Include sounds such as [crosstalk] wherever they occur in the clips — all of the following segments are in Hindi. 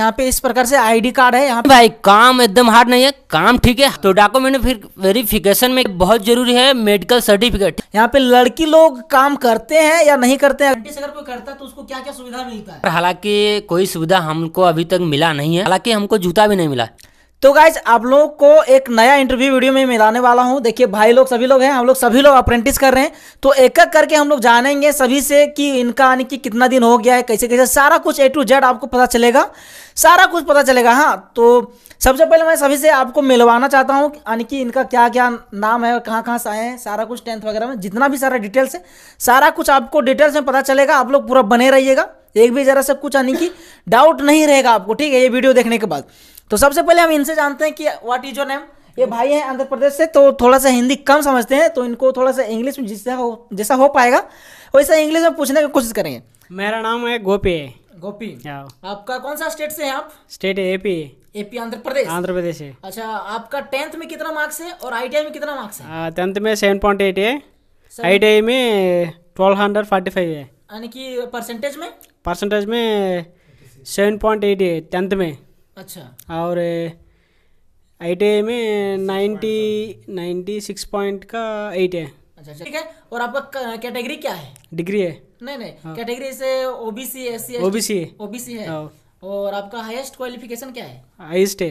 यहाँ पे इस प्रकार से आईडी कार्ड है यहाँ भाई काम एकदम हार्ड नहीं है काम ठीक है तो डॉक्यूमेंट फिर वेरिफिकेशन में बहुत जरूरी है मेडिकल सर्टिफिकेट यहाँ पे लड़की लोग काम करते हैं या नहीं करते हैं अगर कोई करता तो उसको क्या क्या सुविधा मिलता है हालांकि कोई सुविधा हमको अभी तक मिला नहीं है हालांकि हमको जूता भी नहीं मिला तो गाइज आप लोगों को एक नया इंटरव्यू वीडियो में मिलाने वाला हूं देखिए भाई लोग सभी लोग हैं हम लोग सभी लोग अप्रेंटिस कर रहे हैं तो एक एक करके हम लोग जानेंगे सभी से कि इनका यानी कि कितना दिन हो गया है कैसे कैसे सारा कुछ ए टू जेड आपको पता चलेगा सारा कुछ पता चलेगा हाँ तो सबसे पहले मैं सभी से आपको मिलवाना चाहता हूँ यानी कि इनका क्या क्या नाम है कहाँ कहाँ से आए हैं सारा कुछ टेंथ वगैरह में जितना भी सारा डिटेल्स है सारा कुछ आपको डिटेल्स में पता चलेगा आप लोग पूरा बने रहिएगा एक भी ज़रा सब कुछ यानी कि डाउट नहीं रहेगा आपको ठीक है ये वीडियो देखने के बाद तो सबसे पहले हम इनसे जानते हैं कि व्हाट इज योर नेम ये भाई हैं आंध्र प्रदेश से तो थोड़ा सा हिंदी कम समझते हैं तो इनको थोड़ा सा इंग्लिश में जिससे हो जैसा हो पाएगा वैसा इंग्लिश में पूछने की कोशिश करेंगे मेरा नाम है गोपी गोपी हाँ। आपका कौन सा स्टेट से है आप state AP AP Andhra Pradesh Andhra Pradesh है अच्छा आपका टेंथ में कितना मार्क्स है और आई में कितना हाँ, मार्क्स है टेंथ में सेवन पॉइंट एट है आई में ट्वेल्व हंड्रेड फोर्टी फाइव है यानी कि परसेंटेज में परसेंटेज में सेवन पॉइंट एट है टेंथ में अच्छा और आई में नाइन्टी नाइन्टी सिक्स पॉइंट का एट है अच्छा, अच्छा ठीक है और आपका कैटेगरी क्या है डिग्री है नहीं नहीं कैटेगरी हाँ। से ओबीसी एससी ओबीसी ओबीसी है हाँ। और आपका हाईएस्ट क्वालिफिकेशन क्या है हाईएस्ट है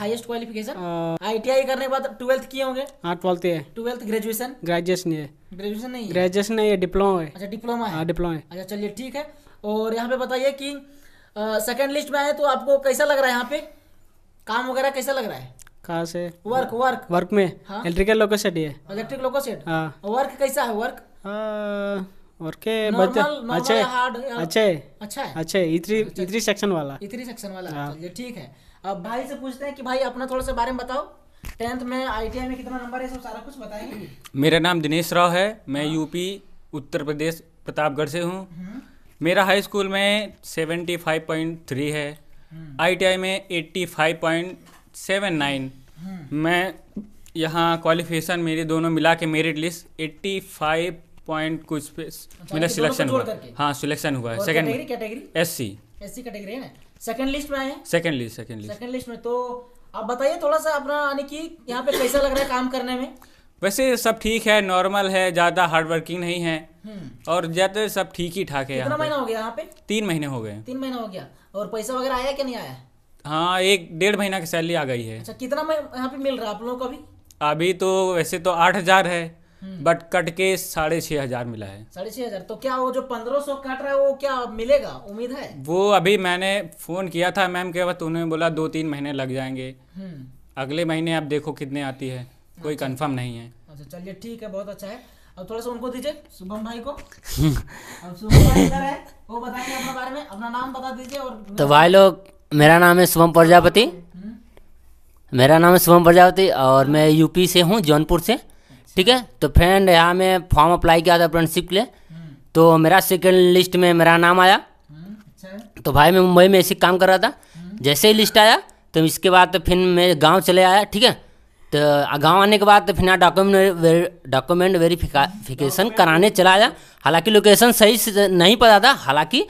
हाईएस्ट क्वालिफिकेशन आईटीआई करने के बाद ट्वेल्थ किए होंगे हाँ ट्वेल्थ है ट्वेल्थ ग्रेजुएशन ग्रेजुएशन है ग्रेजुएशन नहीं ग्रेजुएशन नहीं है डिप्लोमा है अच्छा डिप्लोमा है डिप्लोमा हाँ, है अच्छा चलिए ठीक है और यहाँ पे बताइए की सेकंड लिस्ट में आए तो आपको कैसा लग रहा है यहाँ पे काम वगैरह कैसा लग रहा है कहाँ से वर्क वर्क वर्क में इलेक्ट्रिकल लोको सेट है इलेक्ट्रिक लोको सेट हाँ वर्क कैसा है वर्क वर्क के अच्छे अच्छे अच्छा है अच्छे इतनी इतरी सेक्शन वाला इतनी e सेक्शन वाला हाँ। चलिए ठीक है अब भाई से पूछते हैं कि भाई अपना थोड़ा सा बारे में बताओ टेंथ में आईटीआई में कितना नंबर है सब सारा कुछ बताएंगे मेरा नाम दिनेश राव है मैं यूपी उत्तर प्रदेश प्रतापगढ़ से हूँ हम्म। मेरा हाई स्कूल में सेवेंटी फाइव पॉइंट थ्री है आईटीआई हम्म। में eighty five point seven nine मैं यहाँ क्वालिफिकेशन मेरी दोनों मिला के merit list eighty five point कुछ पे अच्छा, मेरा सिलेक्शन हुआ हाँ सिलेक्शन हुआ है second category S C S C category है ना सेकंड लिस्ट में आए second list second list second list में तो आप बताइए थोड़ा सा अपना यानी कि यहाँ पे कैसा लग रहा है काम करने में वैसे सब ठीक है नॉर्मल है ज़्यादा हार्ड वर्किंग नहीं है हम्म। और ज़्यादा सब ठीक ही ठाक है कितना महीना हो गया यहाँ पे तीन महीने हो गए तीन महीना हो गया और पैसा वगैरह आया क्या नहीं आया हाँ एक डेढ़ महीना की सैलरी आ गई है अच्छा कितना यहाँ पे मिल रहा है आप लोगों को अभी अभी तो वैसे तो आठ हज़ार है बट हम्म। कट के साढ़े छह हज़ार मिला है साढ़े छह हज़ार तो क्या वो जो पंद्रह सौ कट रहा है वो क्या मिलेगा उम्मीद है वो अभी मैंने फ़ोन किया था मैम के बाद उन्होंने बोला दो तीन महीने लग जाएंगे हम्म। अगले महीने आप देखो कितने आती है हाँ, कोई कंफर्म तो- नहीं है अच्छा चलिए ठीक है बहुत अच्छा है अब थोड़ा सा उनको दीजिए शुभम भाई को [laughs] अब शुभम इधर है वो अपने बारे में अपना नाम बता दीजिए और तो भाई लोग मेरा नाम है शुभम प्रजापति हम्म। मेरा नाम है शुभम प्रजापति और मैं यूपी से हूँ जौनपुर से अच्छा। ठीक है तो फ्रेंड यहाँ मैं फॉर्म अप्लाई किया था फ्रेंडशिप के लिए हम्म। तो मेरा सेकेंड लिस्ट में मेरा नाम आया हम्म, अच्छा। तो भाई मैं मुंबई में ऐसे काम कर रहा था जैसे ही लिस्ट आया तो इसके बाद तो फिर मैं गांव चले आया ठीक है तो गाँव आने के बाद तो फिर डॉक्यूमेंट डॉक्यूमेंट वेरीफिकेशन कराने चला आया हालांकि लोकेशन सही से नहीं पता था हालांकि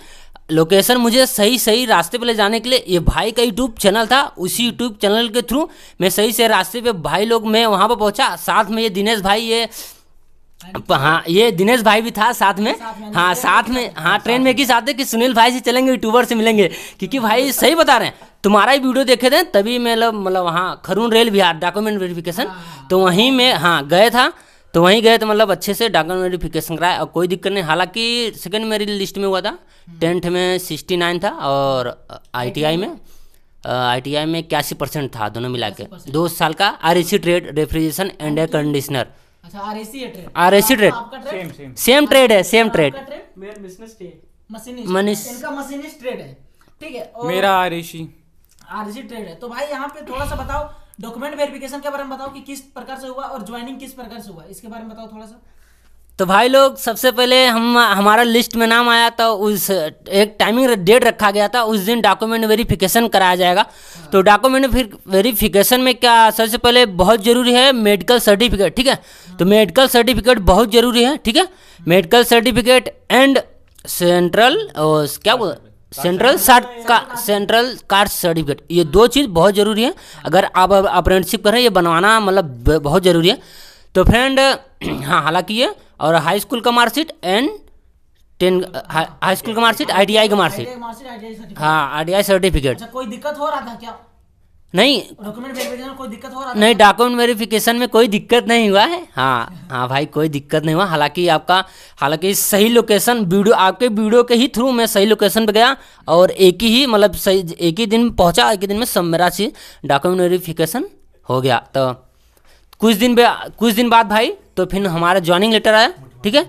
लोकेशन मुझे सही सही रास्ते पर ले जाने के लिए ये भाई का यूट्यूब चैनल था उसी यूट्यूब चैनल के थ्रू मैं सही से रास्ते पे भाई लोग मैं वहाँ पर पहुँचा साथ में ये दिनेश भाई ये हाँ ये दिनेश भाई भी था साथ में हाँ साथ में हाँ ट्रेन हाँ, में किस आते कि सुनील भाई से चलेंगे यूट्यूबर से मिलेंगे क्योंकि भाई सही बता रहे हैं तुम्हारा ही वीडियो देखे थे तभी मतलब मतलब वहाँ Kharun rail Bihar document verification हाँ। तो वहीं में हाँ गए था तो वहीं गए तो मतलब अच्छे से डॉक्यूमेंट वेरिफिकेशन कराया और कोई दिक्कत नहीं हालांकि सेकंड मेरी लिस्ट में हुआ था टेंथ हम्म। में सिक्सटी नाइन था और आईटीआई में आईटीआई में इक्यासी परसेंट था दोनों मिला के दो साल का R AC trade refrigeration and air conditioner R AC trade same trade है e same trade Manish trade है ठीक है मेरा R AC e RG trade है तो भाई यहाँ पे थोड़ा सा बताओ डॉक्यूमेंट वेरिफिकेशन के बारे में बताओ कि किस प्रकार से हुआ और ज्वाइनिंग किस प्रकार से हुआ इसके बारे में बताओ थोड़ा सा तो भाई लोग सबसे पहले हम हमारा लिस्ट में नाम आया था उस एक टाइमिंग डेट रखा गया था उस दिन डॉक्यूमेंट वेरिफिकेशन कराया जाएगा तो डॉक्यूमेंट हाँ। वेरिफिकेशन में क्या सबसे पहले बहुत ज़रूरी है मेडिकल सर्टिफिकेट ठीक है हाँ। तो मेडिकल सर्टिफिकेट बहुत ज़रूरी है ठीक है मेडिकल सर्टिफिकेट एंड सेंट्रल क्या बोल सेंट्रल शार्ट का सेंट्रल कास्ट सर्टिफिकेट ये दो चीज़ बहुत ज़रूरी है अगर आप अप्रेंटिसिप कर रहे हैं ये बनवाना मतलब बहुत ज़रूरी है तो फ्रेंड [clears throat] हाँ हालांकि ये और हाई स्कूल का marksheet and ten high school का मार्कशीट आई का मार्कशीट हाँ आई सर्टिफिकेट अच्छा, कोई दिक्कत हो रहा था क्या नहीं डॉक्यूमेंट वेरिफिकेशन कोई दिक्कत हो रहा नहीं डॉक्यूमेंट वेरिफिकेशन में कोई दिक्कत नहीं हुआ है हाँ हाँ भाई कोई दिक्कत नहीं हुआ हालांकि आपका हालांकि सही लोकेशन वीडियो आपके वीडियो के ही थ्रू मैं सही लोकेशन पे गया और एक ही मतलब सही एक ही दिन पहुंचा एक ही दिन में सब मेरा चीज डॉक्यूमेंट वेरिफिकेशन हो गया तो कुछ दिन कुछ दिन बाद भाई तो फिर हमारा ज्वाइनिंग लेटर आया ठीक है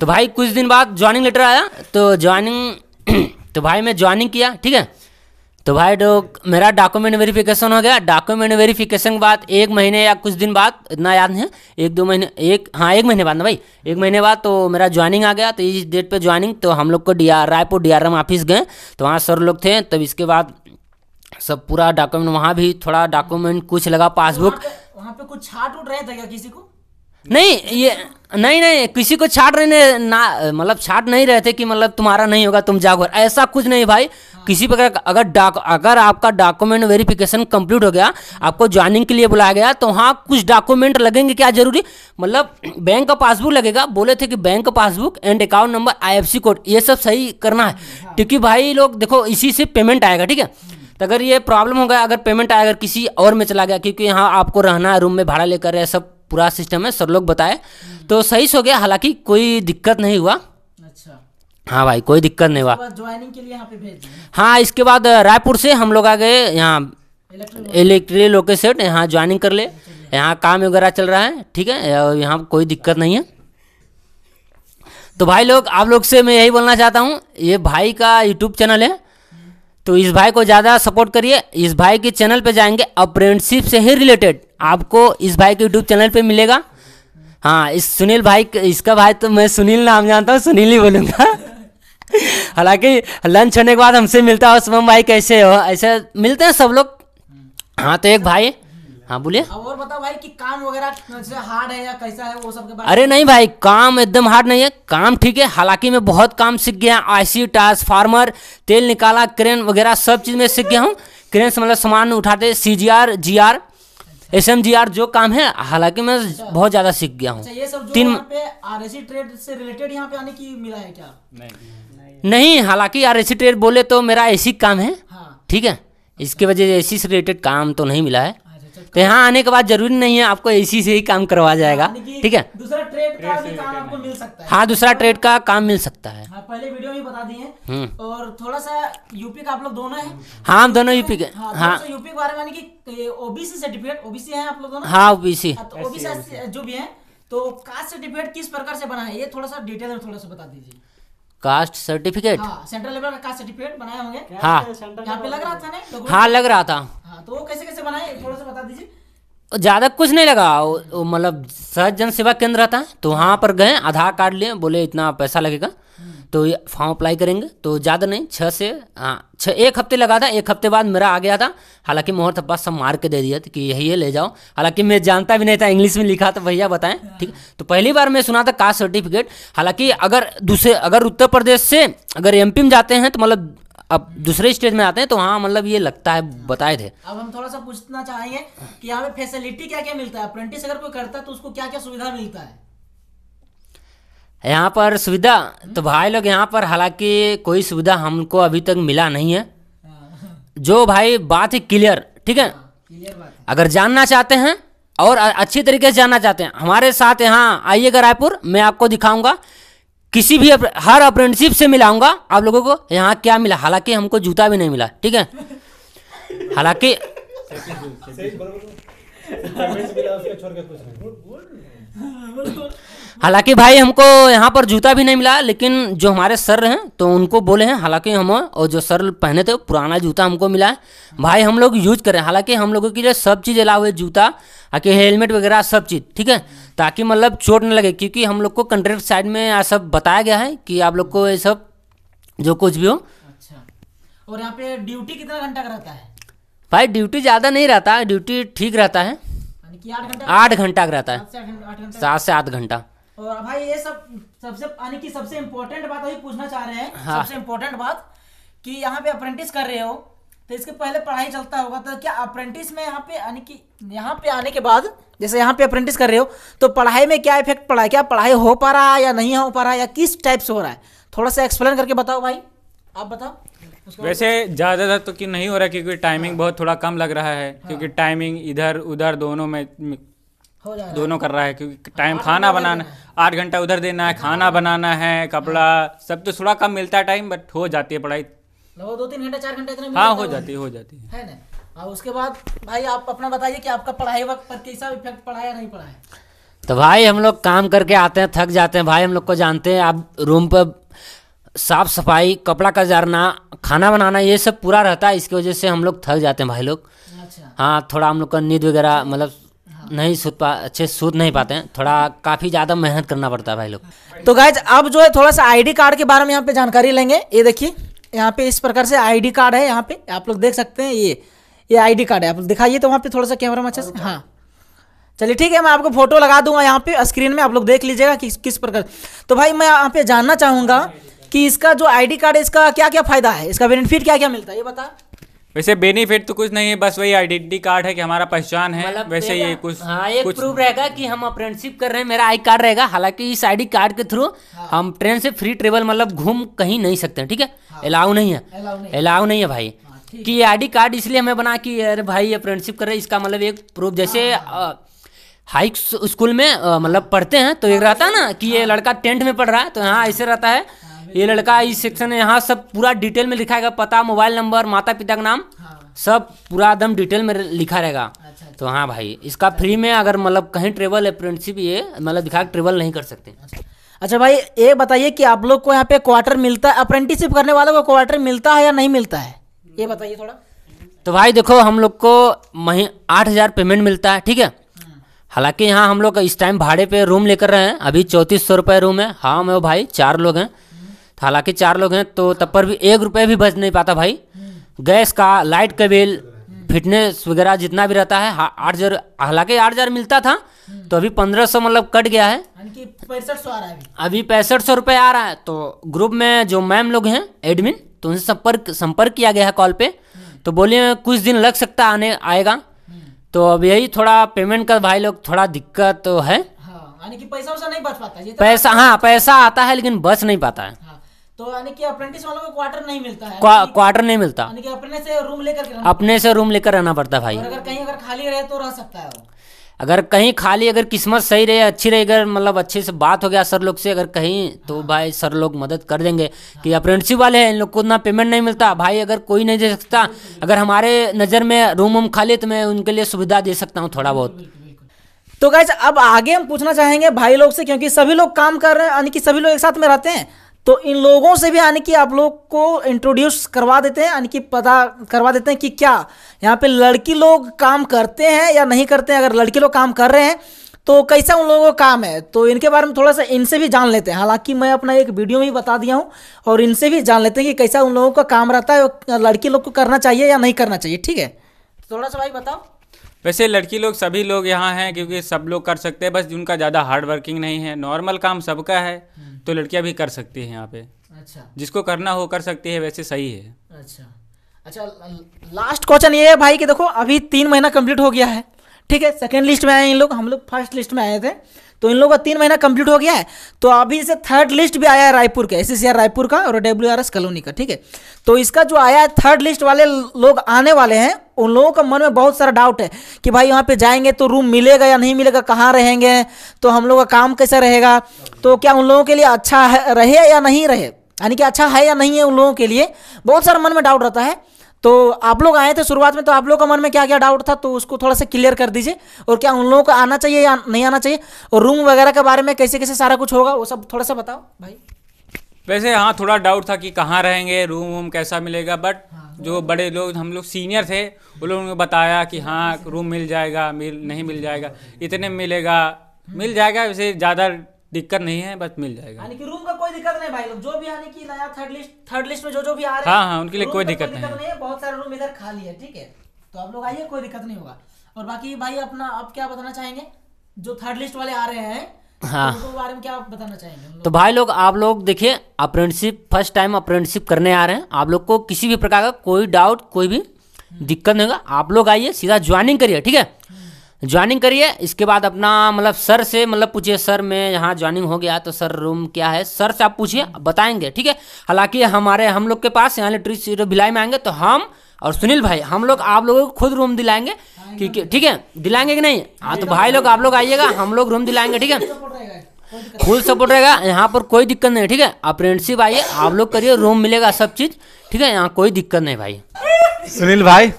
तो भाई कुछ दिन बाद ज्वाइनिंग लेटर आया तो ज्वाइनिंग [clears throat] तो भाई मैं ज्वाइनिंग किया ठीक है तो भाई लोग तो मेरा डॉक्यूमेंट वेरिफिकेशन हो गया डॉक्यूमेंट वेरिफिकेशन के बाद एक महीने या कुछ दिन बाद इतना याद नहीं एक दो महीने एक हाँ एक महीने बाद ना भाई एक महीने बाद तो मेरा ज्वाइनिंग आ गया तो इस डेट पे ज्वाइनिंग तो हम लोग को D R Raipur D R M office गए तो वहाँ सर लोग थे तब इसके बाद सब पूरा डॉक्यूमेंट वहाँ भी थोड़ा डॉक्यूमेंट कुछ लगा पासबुक वहाँ पे कुछ छाट उठ रहे थे क्या किसी को नहीं ये नहीं नहीं किसी को छाट रहे ना मतलब छाट नहीं रहे थे कि मतलब तुम्हारा नहीं होगा तुम जागो ऐसा कुछ नहीं भाई किसी प्रकार अगर डाक अगर आपका डॉक्यूमेंट वेरिफिकेशन कंप्लीट हो गया आपको ज्वाइनिंग के लिए बुलाया गया तो वहाँ कुछ डॉक्यूमेंट लगेंगे क्या जरूरी मतलब बैंक का पासबुक लगेगा बोले थे कि बैंक का passbook and account number I code ये सब सही करना है क्योंकि भाई लोग देखो इसी से पेमेंट आएगा ठीक है तो अगर ये प्रॉब्लम हो गया अगर पेमेंट आएगा अगर किसी और में चला गया क्योंकि यहाँ आपको रहना है रूम में भाड़ा लेकर है सब पूरा सिस्टम है सर लोग बताए तो सही से हो गया हालांकि कोई दिक्कत नहीं हुआ अच्छा हाँ भाई कोई दिक्कत नहीं हुआ ज्वाइनिंग के लिए यहाँ पे भेज हाँ इसके बाद रायपुर से हम लोग आ गए यहाँ इलेक्ट्रिक लोकेशन यहाँ ज्वाइनिंग कर ले यहाँ काम वगैरह चल रहा है ठीक है यहाँ कोई दिक्कत नहीं है तो भाई लोग आप लोग से मैं यही बोलना चाहता हूँ ये भाई का यूट्यूब चैनल है तो इस भाई को ज़्यादा सपोर्ट करिए इस भाई के चैनल पे जाएंगे अप्रेंटशिप से ही रिलेटेड आपको इस भाई के यूट्यूब चैनल पे मिलेगा हाँ इस सुनील भाई इसका भाई तो मैं सुनील नाम जानता हूँ सुनील ही बोलूँगा [laughs] हालांकि लंच होने के बाद हमसे मिलता है शुभम भाई कैसे हो ऐसे मिलते हैं सब लोग हाँ तो एक भाई हाँ बोलिए और बताओ भाई कि काम वगैरह हार्ड है या कैसा है वो सब के बारे अरे नहीं भाई काम एकदम हार्ड नहीं है काम ठीक है हालांकि मैं बहुत काम सीख गया आईसी ट्रांसफार्मर तेल निकाला क्रेन वगैरह सब चीज़ में सीख गया हूँ क्रेन से मतलब सामान उठाते C G R G R S M G R जो काम है हालांकि मैं बहुत ज्यादा सीख गया हूँ अच्छा, तीन आर एस ट्रेड से रिलेटेड यहाँ पे आने की मिला है क्या नहीं, नहीं हालांकि आर एस ट्रेड बोले तो मेरा ऐसी काम है हाँ। ठीक है इसके वजह से ऐसी से रिलेटेड काम तो नहीं मिला है तो यहाँ आने के बाद जरूरी नहीं है आपको एसी से ही काम करवा जाएगा ठीक है दूसरा ट्रेड का भी काम आपको मिल सकता है हाँ दूसरा ट्रेड का काम मिल सकता है हाँ, पहले वीडियो में बता दिए हम्म। और थोड़ा सा यूपी का आप लोग दोनों है हाँ हम दोनों यूपी के हाँ यूपी हाँ। के बारे में ओबीसी सर्टिफिकेट ओबीसी है आप लोग दोनों हाँ ओबीसी ओबीसी हाँ, तो जो भी है तो कास्ट सर्टिफिकेट किस प्रकार से बना है ये थोड़ा सा डिटेल में थोड़ा सा बता दीजिए कास्ट सर्टिफिकेट हाँ, सेंट्रल लेवल का कास्ट सर्टिफिकेट बनाए होंगे हाँ।, हाँ यहाँ पे लग रहा था ना हाँ लग रहा था हाँ, तो वो कैसे कैसे बनाए थोड़ा सा बता दीजिए ज़्यादा कुछ नहीं लगा मतलब सहज जन सेवा केंद्र था तो वहाँ पर गए आधार कार्ड लिए बोले इतना पैसा लगेगा तो फॉर्म अप्लाई करेंगे तो ज़्यादा नहीं छः से हाँ छः एक हफ्ते लगा था एक हफ्ते बाद मेरा आ गया था हालांकि मोहर थप्पा सब मार के दे दिया था कि यही है ले जाओ हालांकि मैं जानता भी नहीं था इंग्लिश में लिखा था भैया बताएं ठीक तो पहली बार मैं सुना था कास्ट सर्टिफिकेट हालांकि अगर दूसरे अगर उत्तर प्रदेश से अगर एम में जाते हैं तो मतलब अब दूसरे स्टेट में आते हैं तो हाँ मतलब ये लगता है बताए थे अब हम थोड़ा सा पूछना चाहेंगे कि यहाँ पे फैसिलिटी क्या क्या मिलता है अप्रेंटिस अगर कोई करता है तो उसको क्या क्या सुविधा मिलता है यहाँ पर सुविधा तो भाई लोग यहाँ पर हालांकि कोई सुविधा हमको अभी तक मिला नहीं है जो भाई बात ही क्लियर ठीक हाँ, है अगर जानना चाहते हैं और अच्छी तरीके से जानना चाहते हैं हमारे साथ यहाँ आइएगा रायपुर मैं आपको दिखाऊंगा किसी भी हर अप्रेंटिसिप से मिलाऊंगा आप लोगों को यहाँ क्या मिला हालांकि हमको जूता भी नहीं मिला ठीक है हालांकि हालांकि भाई हमको यहाँ पर जूता भी नहीं मिला लेकिन जो हमारे सर हैं तो उनको बोले हैं हालांकि हम और जो सर पहने थे पुराना जूता हमको मिला है भाई हम लोग यूज करें हालांकि हम लोगों के लिए सब चीज़ अलाउ है जूता आके हेलमेट वगैरह सब चीज़ ठीक है ताकि मतलब चोट न लगे क्योंकि हम लोग को कंट्रेक्ट साइड में सब बताया गया है कि आप लोग को ये सब जो कुछ भी हो अच्छा और यहाँ पे ड्यूटी कितना घंटा का रहता है भाई ड्यूटी ज़्यादा नहीं रहता ड्यूटी ठीक रहता है आठ घंटा का रहता है सात से आठ घंटा और भाई ये सब सबसे यानी कि सबसे इम्पोर्टेंट बात अभी पूछना चाह रहे हैं हाँ। सबसे इम्पोर्टेंट बात कि यहाँ पे अप्रेंटिस कर रहे हो तो इसके पहले पढ़ाई चलता होगा तो क्या अप्रेंटिस में यहाँ पे यानी कि यहाँ पे आने के बाद जैसे यहाँ पे अप्रेंटिस कर रहे हो तो पढ़ाई में क्या इफेक्ट पड़ा है क्या पढ़ाई हो पा रहा है या नहीं हो पा रहा है या किस टाइप से हो रहा है थोड़ा सा एक्सप्लेन करके बताओ भाई आप बताओ वैसे ज़्यादातर तो कि नहीं हो रहा क्योंकि टाइमिंग हाँ। बहुत थोड़ा कम लग रहा है हाँ। क्योंकि टाइमिंग इधर उधर दोनों में दोनों कर रहा है क्योंकि टाइम खाना बनाना आठ घंटा उधर देना है खाना बनाना है कपड़ा सब तो थोड़ा कम मिलता है टाइम बट हो जाती है पढ़ाई मतलब दो तीन घंटा चार घंटा इतना हाँ हो जाती है हो जाती है और उसके बाद भाई आप अपना बताइए कि आपका पढ़ाई वक्त पर कैसा इफेक्ट पड़ा है नहीं पड़ा है तो भाई हम लोग काम करके आते हैं थक जाते हैं भाई हम लोग को जानते हैं आप रूम पर साफ़ सफाई कपड़ा का कजारना खाना बनाना ये सब पूरा रहता है इसकी वजह से हम लोग थक जाते हैं भाई लोग अच्छा। हाँ थोड़ा हम लोग का नींद वगैरह मतलब नहीं सुध पा अच्छे सुध नहीं पाते हैं थोड़ा काफ़ी ज़्यादा मेहनत करना पड़ता है भाई लोग तो गाइज अब जो है थोड़ा सा आईडी कार्ड के बारे में यहाँ पे जानकारी लेंगे ये देखिए यहाँ पे इस प्रकार से आईडी कार्ड है यहाँ पे आप लोग देख सकते हैं ये ये आईडी कार्ड है आप दिखाइए तो वहाँ पे थोड़ा सा कैमरा में अच्छे से हाँ चलिए ठीक है मैं आपको फोटो लगा दूंगा यहाँ पे स्क्रीन में आप लोग देख लीजिएगा कि किस प्रकार तो भाई मैं यहाँ पे जानना चाहूँगा कि इसका जो आईडी कार्ड है इसका क्या क्या फ़ायदा है इसका बेनिफिट क्या क्या मिलता है ये बता वैसे बेनिफिट तो कुछ नहीं है बस वही आइडेंटिटी कार्ड है कि हमारा पहचान है मतलब वैसे ये कुछ हाँ एक कुछ प्रूफ रहेगा कि हम अप्रेंटिसिप कर रहे हैं मेरा आई कार्ड रहेगा हालांकि इस आईडी कार्ड के थ्रू हाँ। हम ट्रेन से फ्री ट्रेवल मतलब घूम कहीं नहीं सकते ठीक है अलाउ हाँ। नहीं है अलाउ नहीं है भाई हाँ, कि आईडी कार्ड इसलिए हमें बना कि अरे भाई अप्रेंटिसिप कर रहे हैं इसका मतलब एक प्रूफ हाँ, जैसे हाई स्कूल में मतलब पढ़ते हैं तो एक रहता है ना कि ये लड़का टेंट में पढ़ रहा है तो यहाँ ऐसे रहता है ये लड़का इस सेक्शन में यहाँ सब पूरा डिटेल में लिखा है पता मोबाइल नंबर माता पिता का नाम हाँ। सब पूरा एकदम डिटेल में लिखा रहेगा अच्छा, अच्छा। तो हाँ भाई इसका फ्री में अगर मतलब कहीं ट्रेवल अप्रेंटशिप ये मतलब दिखा ट्रेवल नहीं कर सकते अच्छा भाई ये बताइए कि आप लोग को यहाँ पे क्वार्टर मिलता है अप्रेंटिसिप करने वालों को क्वार्टर मिलता है या नहीं मिलता है ये बताइए थोड़ा तो भाई देखो हम लोग को मही आठ हज़ार पेमेंट मिलता है ठीक है हाँ। हालांकि यहाँ हम लोग इस टाइम भाड़े पे रूम लेकर रहे हैं अभी चौंतीस सौ रुपये रूम है हाँ मैं भाई चार लोग हैं हालांकि चार लोग हैं तो तब पर भी एक रुपये भी बच नहीं पाता भाई गैस का लाइट का बिल फिटनेस वगैरह जितना भी रहता है हाँ, आठ हज़ार हालांकि आठ हज़ार मिलता था तो अभी पंद्रह सौ मतलब कट गया है पैंसठ सौ आ रहा है अभी पैंसठ सौ रुपये आ रहा है तो ग्रुप में जो मैम लोग हैं एडमिन तो उनसे संपर्क संपर्क किया गया है कॉल पे तो बोलिए कुछ दिन लग सकता आने आएगा तो अब यही थोड़ा पेमेंट का भाई लोग थोड़ा दिक्कत तो है हाँ, कि पैसा नहीं बच पाता तो पैसा हाँ पैसा आता है लेकिन बच नहीं पाता है तो यानी कि अप्रेंटिस वालों को क्वार्टर नहीं मिलता है क्वार्टर नहीं मिलता यानी कि अपने से रूम लेकर अपने से रूम लेकर रहना पड़ता है भाई अगर कहीं अगर खाली रहे तो रह सकता है अगर कहीं खाली अगर किस्मत सही रहे अच्छी रहे अगर मतलब अच्छे से बात हो गया सर लोग से अगर कहीं तो हाँ। भाई सर लोग मदद कर देंगे हाँ। कि अप्रेंटिसिप वाले हैं इन लोग को उतना पेमेंट नहीं मिलता भाई अगर कोई नहीं दे सकता अगर हमारे नज़र में रूम वूम खाली तो मैं उनके लिए सुविधा दे सकता हूँ थोड़ा बहुत तो गैस अब आगे हम पूछना चाहेंगे भाई लोग से क्योंकि सभी लोग काम कर रहे हैं यानी कि सभी लोग एक साथ में रहते हैं तो इन लोगों से भी यानी कि आप लोग को इंट्रोड्यूस करवा देते हैं यानी कि पता करवा देते हैं कि क्या यहाँ पे लड़की लोग काम करते हैं या नहीं करते हैं अगर लड़की लोग काम कर रहे हैं तो कैसा उन लोगों का काम है तो इनके बारे में थोड़ा सा इनसे भी जान लेते हैं हालांकि मैं अपना एक वीडियो भी बता दिया हूँ और इनसे भी जान लेते हैं कि कैसा उन लोगों का काम रहता है लड़की लोग को करना चाहिए या नहीं करना चाहिए ठीक है थोड़ा सा भाई बताओ वैसे लड़की लोग सभी लोग यहाँ हैं क्योंकि सब लोग कर सकते हैं बस जिनका ज़्यादा हार्ड वर्किंग नहीं है नॉर्मल काम सबका है हम्म। तो लड़कियाँ भी कर सकती हैं यहाँ पे अच्छा जिसको करना हो कर सकती है वैसे सही है अच्छा अच्छा लास्ट क्वेश्चन ये है भाई कि देखो अभी तीन महीना कंप्लीट हो गया है ठीक है सेकेंड लिस्ट में आए इन लोग हम लोग फर्स्ट लिस्ट में आए थे तो इन लोगों का तीन महीना कंप्लीट हो गया है तो अभी से थर्ड लिस्ट भी आया है रायपुर का एस रायपुर का और डब्ल्यू कॉलोनी का ठीक है तो इसका जो आया है थर्ड लिस्ट वाले लोग आने वाले हैं उन लोगों का मन में बहुत सारा डाउट है कि भाई यहाँ पे जाएंगे तो रूम मिलेगा या नहीं मिलेगा कहाँ रहेंगे तो हम लोग का काम कैसा रहेगा तो क्या उन लोगों के लिए अच्छा रहे या नहीं रहे यानी कि अच्छा है या नहीं है उन लोगों के लिए बहुत सारा मन में डाउट रहता है तो आप लोग आए थे शुरुआत में तो आप लोग का मन में क्या क्या डाउट था तो उसको थोड़ा सा क्लियर कर दीजिए और क्या उन लोगों को आना चाहिए या नहीं आना चाहिए और रूम वगैरह के बारे में कैसे कैसे सारा कुछ होगा वो सब थोड़ा सा बताओ भाई वैसे हाँ थोड़ा डाउट था कि कहाँ रहेंगे रूम वूम कैसा मिलेगा बट हाँ, जो बड़े लोग हम लोग सीनियर थे उन लोगों ने बताया कि हाँ रूम मिल जाएगा मिल नहीं मिल जाएगा इतने मिलेगा मिल जाएगा वैसे ज़्यादा दिक्कत नहीं है बस मिल जाएगा यानी कि रूम का कोई दिक्कत नहीं भाई लोग जो भी यानी कि नया थर्ड लिस्ट थर्ड लिस्ट में जो जो भी आ रहे हैं हाँ हाँ उनके लिए कोई दिक्कत नहीं है बहुत सारे रूम इधर खाली है ठीक है तो आप लोग आइए कोई दिक्कत नहीं होगा और बाकी भाई अपना आप क्या बताना चाहेंगे जो थर्ड लिस्ट वाले आ रहे हैं हाँ तो बारे में क्या आप बताना चाहेंगे तो भाई लोग आप लोग देखिए अप्रेंटिसिप फर्स्ट टाइम अप्रेंटिसिप करने आ रहे हैं आप लोग को किसी भी प्रकार का कोई डाउट कोई भी दिक्कत नहीं होगा आप लोग आइए सीधा ज्वाइनिंग करिए ठीक है ज्वाइनिंग करिए इसके बाद अपना मतलब सर से मतलब पूछिए सर मैं यहाँ ज्वाइनिंग हो गया तो सर रूम क्या है सर से आप पूछिए बताएंगे ठीक है हालांकि हमारे हम लोग के पास यहाँ लिटरी भिलाई में आएंगे तो हम और सुनील भाई हम लोग आप लोगों को खुद रूम दिलाएंगे क्योंकि ठीक है दिलाएंगे कि नहीं हाँ तो भाई लोग आप लोग आइएगा हम लोग रूम दिलाएंगे ठीक है फुल सपोर्ट रहेगा यहाँ पर कोई दिक्कत नहीं ठीक है अप्रेंटशिप आइए आप लोग करिए रूम मिलेगा सब चीज़ ठीक है यहाँ कोई दिक्कत नहीं भाई सुनील भाई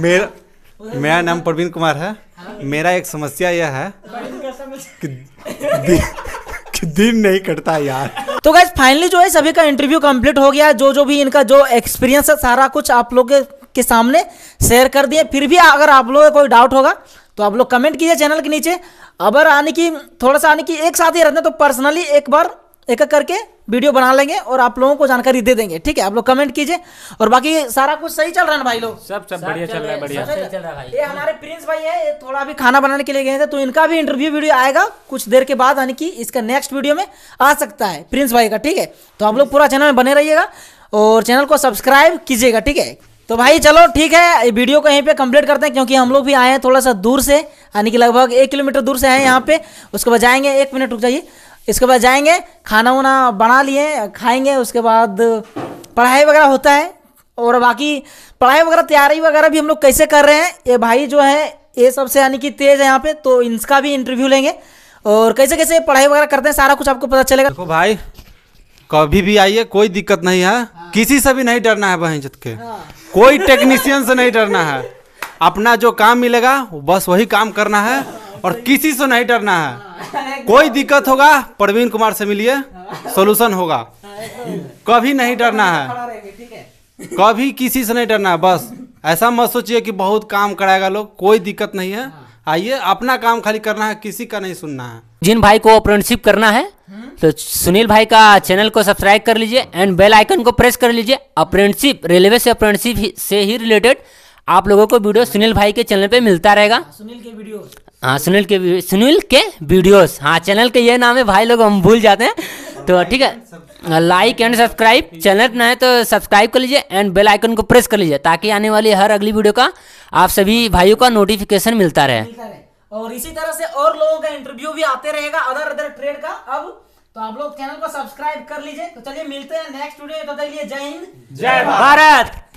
मेरा मेरा नाम प्रवीण कुमार है मेरा एक समस्या यह है कि, दिन नहीं कटता यार तो गैस फाइनली जो है सभी का इंटरव्यू कंप्लीट हो गया जो जो भी इनका जो एक्सपीरियंस है सारा कुछ आप लोग के सामने शेयर कर दिए फिर भी अगर आप लोगों को कोई डाउट होगा तो आप लोग कमेंट कीजिए चैनल के नीचे अगर आने की थोड़ा सा आने की एक साथ ही रहते तो पर्सनली एक बार एक करके वीडियो बना लेंगे और आप लोगों को जानकारी दे देंगे ठीक है आप लोग कमेंट कीजिए और बाकी सारा कुछ सही चल रहा है भाई लोग सब सब बढ़िया चल रहा है बढ़िया ये हमारे प्रिंस भाई है ये थोड़ा अभी खाना बनाने के लिए गए थे तो इनका भी इंटरव्यू वीडियो आएगा कुछ देर के बाद यानी कि इसका नेक्स्ट वीडियो में आ सकता है प्रिंस भाई का ठीक है तो आप लोग पूरा चैनल में बने रहिएगा और चैनल को सब्सक्राइब कीजिएगा ठीक है तो भाई चलो ठीक है वीडियो को यहीं पे कंप्लीट करते हैं क्योंकि हम लोग भी आए हैं थोड़ा सा दूर से यानी कि लगभग एक किलोमीटर दूर से आए हैं यहाँ पे उसके बाद जाएंगे एक मिनट रुक जाइए इसके बाद जाएंगे खाना वाना बना लिए खाएंगे उसके बाद पढ़ाई वगैरह होता है और बाकी पढ़ाई वगैरह तैयारी वगैरह भी हम लोग कैसे कर रहे हैं ये भाई जो है ये सबसे यानी कि तेज है यहाँ पे तो इनका भी इंटरव्यू लेंगे और कैसे कैसे पढ़ाई वगैरह करते हैं सारा कुछ आपको पता चलेगा देखो भाई कभी भी आइए कोई दिक्कत नहीं है हाँ। किसी से भी नहीं डरना है बहन के हाँ। कोई टेक्नीशियन से नहीं डरना है अपना जो काम मिलेगा बस वही काम करना है और किसी से नहीं डरना है कोई दिक्कत होगा प्रवीण कुमार से मिलिए सोल्यूशन होगा कभी नहीं डरना है कभी किसी से नहीं डरना है बस ऐसा मत सोचिए कि बहुत काम कराएगा लोग कोई दिक्कत नहीं है आइए अपना काम खाली करना है किसी का नहीं सुनना है जिन भाई को अप्रेंटशिप करना है तो सुनील भाई का चैनल को सब्सक्राइब कर लीजिए एंड बेल आइकन को प्रेस कर लीजिए अप्रेंटशिप रेलवे से अप्रेंटशिप से ही रिलेटेड आप लोगों को वीडियो सुनील भाई के चैनल पे मिलता रहेगा सुनील के वीडियो हाँ सुनील के हाँ, सुनील के वीडियोस हाँ चैनल के ये नाम है भाई लोग हम भूल जाते हैं तो ठीक है लाइक एंड सब्सक्राइब चैनल पर ना है तो सब्सक्राइब कर लीजिए एंड बेल आइकन को प्रेस कर लीजिए ताकि आने वाली हर अगली वीडियो का आप सभी भाइयों का नोटिफिकेशन मिलता रहे और इसी तरह से और लोगों का इंटरव्यू भी आते रहेगा अदर अदर ट्रेड का अब तो आप लोग चैनल को सब्सक्राइब कर लीजिए तो चलिए मिलते हैं नेक्स्ट वीडियो तो जय हिंद जय भारत